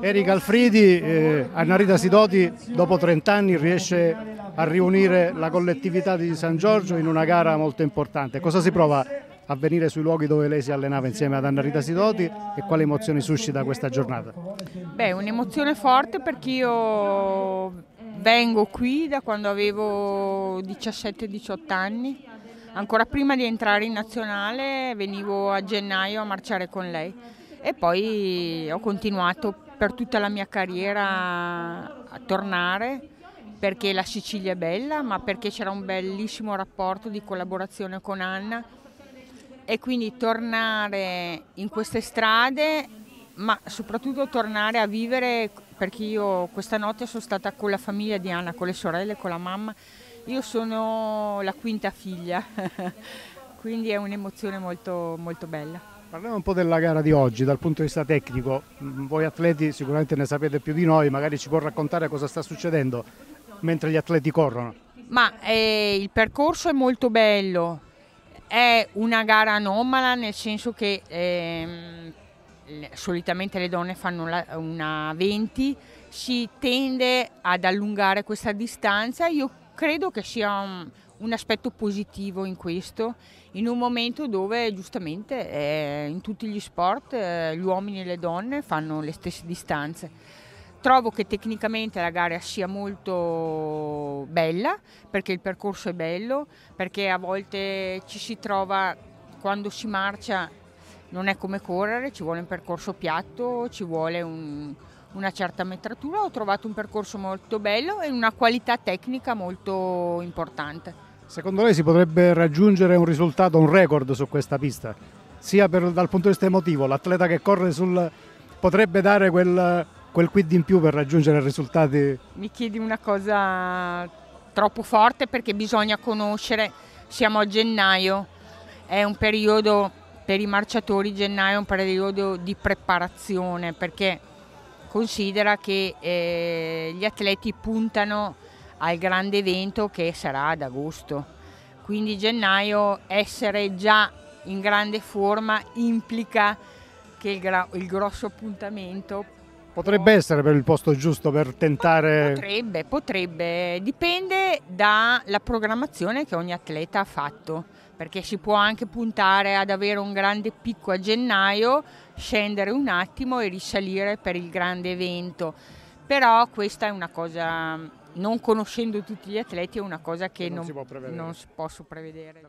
Eric Alfridi, eh, Annarita Sidoti dopo 30 anni riesce a riunire la collettività di San Giorgio in una gara molto importante. Cosa si prova a venire sui luoghi dove lei si allenava insieme ad Annarita Sidoti e quali emozioni suscita questa giornata? Beh, un'emozione forte perché io vengo qui da quando avevo 17-18 anni. Ancora prima di entrare in nazionale venivo a gennaio a marciare con lei e poi ho continuato per tutta la mia carriera a tornare perché la Sicilia è bella, ma perché c'era un bellissimo rapporto di collaborazione con Anna e quindi tornare in queste strade, ma soprattutto tornare a vivere, perché io questa notte sono stata con la famiglia di Anna, con le sorelle, con la mamma, io sono la quinta figlia, quindi è un'emozione molto, molto bella. Parliamo un po' della gara di oggi dal punto di vista tecnico. Mm, voi atleti sicuramente ne sapete più di noi, magari ci può raccontare cosa sta succedendo mentre gli atleti corrono. Ma eh, il percorso è molto bello, è una gara anomala nel senso che eh, solitamente le donne fanno la, una 20, si tende ad allungare questa distanza. Io Credo che sia un, un aspetto positivo in questo, in un momento dove giustamente eh, in tutti gli sport eh, gli uomini e le donne fanno le stesse distanze. Trovo che tecnicamente la gara sia molto bella, perché il percorso è bello, perché a volte ci si trova quando si marcia non è come correre, ci vuole un percorso piatto, ci vuole un, una certa metratura, ho trovato un percorso molto bello e una qualità tecnica molto importante. Secondo lei si potrebbe raggiungere un risultato, un record su questa pista? Sia per, dal punto di vista emotivo, l'atleta che corre sul, potrebbe dare quel, quel quid in più per raggiungere risultati? Mi chiedi una cosa troppo forte perché bisogna conoscere, siamo a gennaio, è un periodo per i marciatori, gennaio è un periodo di preparazione perché considera che eh, gli atleti puntano al grande evento che sarà ad agosto, quindi gennaio essere già in grande forma implica che il, il grosso appuntamento Potrebbe essere per il posto giusto per tentare... Potrebbe, potrebbe, dipende dalla programmazione che ogni atleta ha fatto, perché si può anche puntare ad avere un grande picco a gennaio, scendere un attimo e risalire per il grande evento, però questa è una cosa, non conoscendo tutti gli atleti, è una cosa che, che non, non, si non posso prevedere.